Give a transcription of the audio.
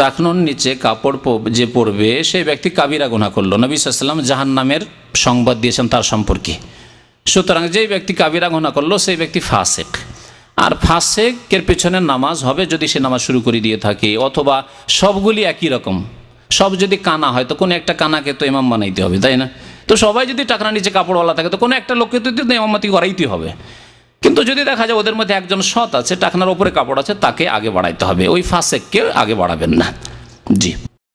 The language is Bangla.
টাকনুন নিচে কাপড় যে পড়বে সেই ব্যক্তি কাবিরা গুণা করলো নবী সাল্লাম জাহান নামের সংবাদ দিয়েছেন তার সম্পর্কে সুতরাং যেই ব্যক্তি কাবিরা গুণা করলো সেই ব্যক্তি ফাসেক আর ফাসেকের পেছনে নামাজ হবে যদি সে নামাজ শুরু করে দিয়ে থাকে অথবা সবগুলি একই রকম সব যদি কানা হয় তো কোনো একটা কানাকে তো ইমাম বানাইতে হবে তাই না তো সবাই যদি টাকার নিচে কাপড়ওয়ালা থাকে তো কোনো একটা লোককে তো ইমামতি করাইতে হবে কিন্তু যদি দেখা যায় ওদের মধ্যে একজন সৎ আছে টাকনার ওপরে কাপড় আছে তাকে আগে বাড়াইতে হবে ওই ফাঁসেককে আগে বাড়াবেন না জি